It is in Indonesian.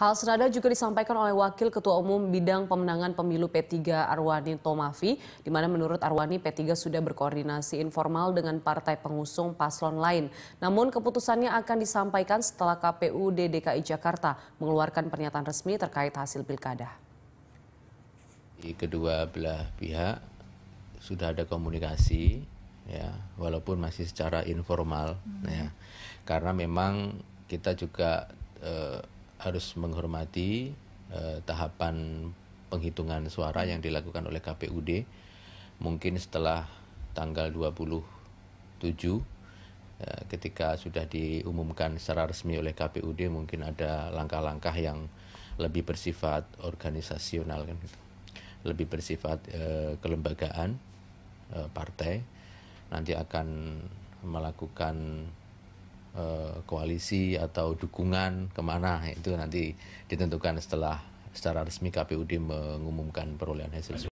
Hal senada juga disampaikan oleh Wakil Ketua Umum Bidang Pemenangan Pemilu P3 Arwani Tomafi, di mana menurut Arwani P3 sudah berkoordinasi informal dengan partai pengusung paslon lain. Namun keputusannya akan disampaikan setelah KPU DDKI Jakarta mengeluarkan pernyataan resmi terkait hasil pilkada. Di kedua belah pihak sudah ada komunikasi, ya walaupun masih secara informal, hmm. ya karena memang kita juga eh, harus menghormati eh, tahapan penghitungan suara yang dilakukan oleh KPUD mungkin setelah tanggal 27 eh, ketika sudah diumumkan secara resmi oleh KPUD mungkin ada langkah-langkah yang lebih bersifat organisasional kan gitu. Lebih bersifat eh, kelembagaan eh, partai nanti akan melakukan Eh, koalisi atau dukungan kemana itu nanti ditentukan setelah secara resmi KPUD mengumumkan perolehan hasil survei